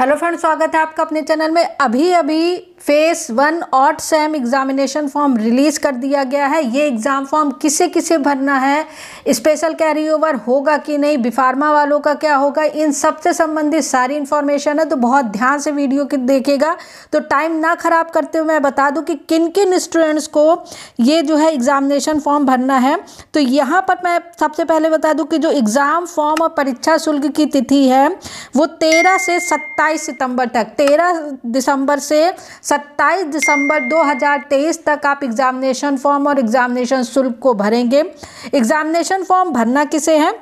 hello friend स्वागत है आपका अपने चैनल में अभी अभी phase one odd sem examination form release कर दिया गया है ये एग्ज़ाम फॉर्म किसे किसे भरना है स्पेशल कैरी ओवर होगा कि नहीं बिफार्मा वालों का क्या होगा इन सब से संबंधित सारी इन्फॉर्मेशन है तो बहुत ध्यान से वीडियो की देखेगा तो टाइम ना ख़राब करते हुए मैं बता दूं कि किन किन स्टूडेंट्स को ये जो है एग्ज़ामिनेशन फॉर्म भरना है तो यहाँ पर मैं सबसे पहले बता दूँ कि जो एग्ज़ाम फॉर्म और परीक्षा शुल्क की तिथि है वो तेरह से सत्ताईस सितम्बर तक तेरह दिसंबर से 27 दिसंबर 2023 तक आप एग्जामिनेशन फॉर्म और एग्जामिनेशन शुल्क को भरेंगे एग्जामिनेशन फॉर्म भरना किसे है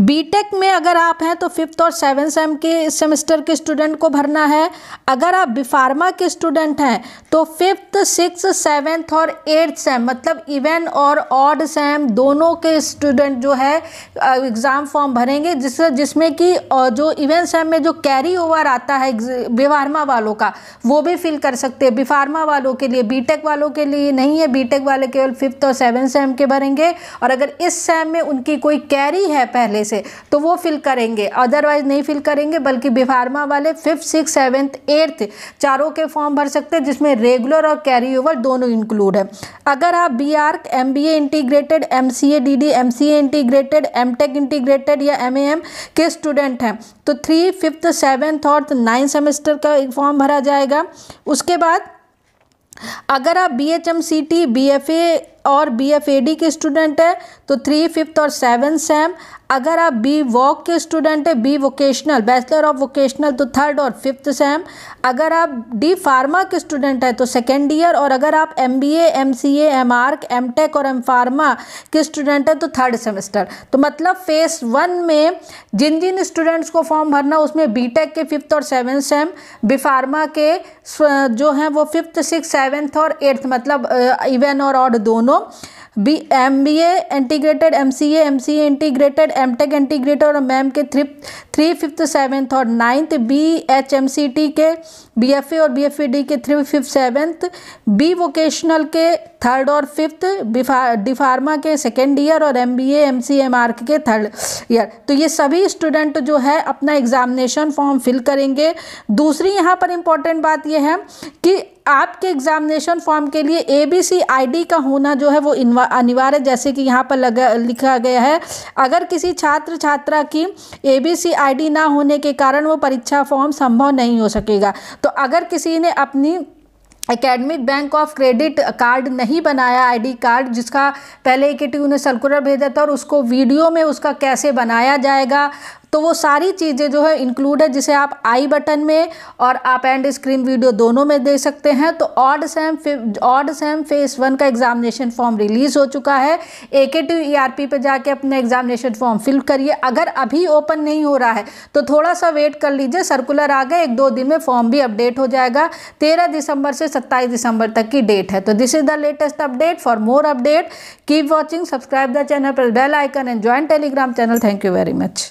बीटेक में अगर आप हैं तो फिफ्थ और सेवन सेम के सेमेस्टर के स्टूडेंट को भरना है अगर आप बिफार्मा के स्टूडेंट हैं तो फिफ्थ सिक्स सेवेंथ और एट्थ सेम मतलब इवन और ऑड सेम दोनों के स्टूडेंट जो है एग्ज़ाम फॉर्म भरेंगे जिस जिसमें कि जो इवन सेम में जो कैरी ओवर आता है बिफार्मा वालों का वो भी फिल कर सकते हैं बिफार्मा वालों के लिए बी वालों के लिए नहीं है बी वाले केवल फिफ्थ और सेवन सेम के भरेंगे और अगर इस सेम में उनकी कोई कैरी है पहले से तो वो फिल करेंगे अदरवाइज नहीं फिल करेंगे बल्कि बिफार्मा वाले फिफ्थ सिक्स सेवन्थ एट्थ चारों के फॉर्म भर सकते हैं जिसमें रेगुलर और कैरी ओवर दोनों इंक्लूड है अगर आप B R M B A integrated M C A D D M C A integrated M tech integrated या एम ए एम के स्टूडेंट हैं तो थ्री फिफ्थ सेवन्थ और नाइन्थ सेमेस्टर का फॉर्म भरा जाएगा उसके बाद अगर आप B H M C T B F A और बी एफ ए डी के स्टूडेंट है तो थ्री फिफ्थ और सेवन सेम अगर आप बी वॉक के स्टूडेंट है B vocational bachelor of vocational तो थर्ड और फिफ्थ सेम अगर आप डी फार्मा के स्टूडेंट है तो सेकेंड ईयर और अगर आप M B A M C A M arch M tech और एम फार्मा के स्टूडेंट है तो थर्ड सेमेस्टर तो मतलब फेस वन में जिन जिन स्टूडेंट्स को फॉर्म भरना उसमें बी टेक के फिफ्थ और सेवन सेम बी फार्मा के जो हैं वो फिफ्थ सिक्स सेवन्थ और एट्थ मतलब इवन और ऑड दोनों from B M B A integrated M C M C A integrated M tech integrated और मैम के थ्री थ्री फिफ्थ सेवन्थ और ninth B H M C T के B F A और B F E D के three fifth seventh B vocational के third और fifth D pharma के second year और M B M C M R के third year तो ये सभी स्टूडेंट जो है अपना एग्जामिनेशन फॉर्म फिल करेंगे दूसरी यहाँ पर इम्पॉर्टेंट बात यह है कि आपके एग्जामिनेशन फॉर्म के लिए A B C I D का होना जो है वो अनिवार्य जैसे कि यहाँ पर लगा लिखा गया है अगर किसी छात्र छात्रा की A B C I D ना होने के कारण वो परीक्षा फॉर्म संभव नहीं हो सकेगा तो अगर किसी ने अपनी academic bank of credit card नहीं बनाया आईडी कार्ड जिसका पहले ए के टी ने सर्कुलर भेजा था और उसको वीडियो में उसका कैसे बनाया जाएगा तो वो सारी चीज़ें जो है इंक्लूड है जिसे आप आई बटन में और आप एंड स्क्रीन वीडियो दोनों में दे सकते हैं तो odd sem odd sem phase one का एग्जामिनेशन फॉर्म रिलीज हो चुका है ए के टू ई आर पी पर जाके अपने एग्जामिनेशन फॉर्म फिल करिए अगर अभी ओपन नहीं हो रहा है तो थोड़ा सा वेट कर लीजिए सर्कुलर आ गए एक दो दिन में फॉर्म भी अपडेट हो जाएगा तेरह दिसंबर से सत्ताईस दिसंबर तक की डेट है तो this is the latest update for more update keep watching subscribe the channel पर bell icon and join Telegram channel thank you very much